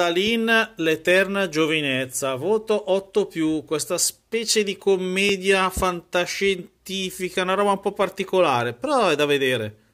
Salin, l'eterna giovinezza, voto 8 più, questa specie di commedia fantascientifica, una roba un po' particolare, però è da vedere.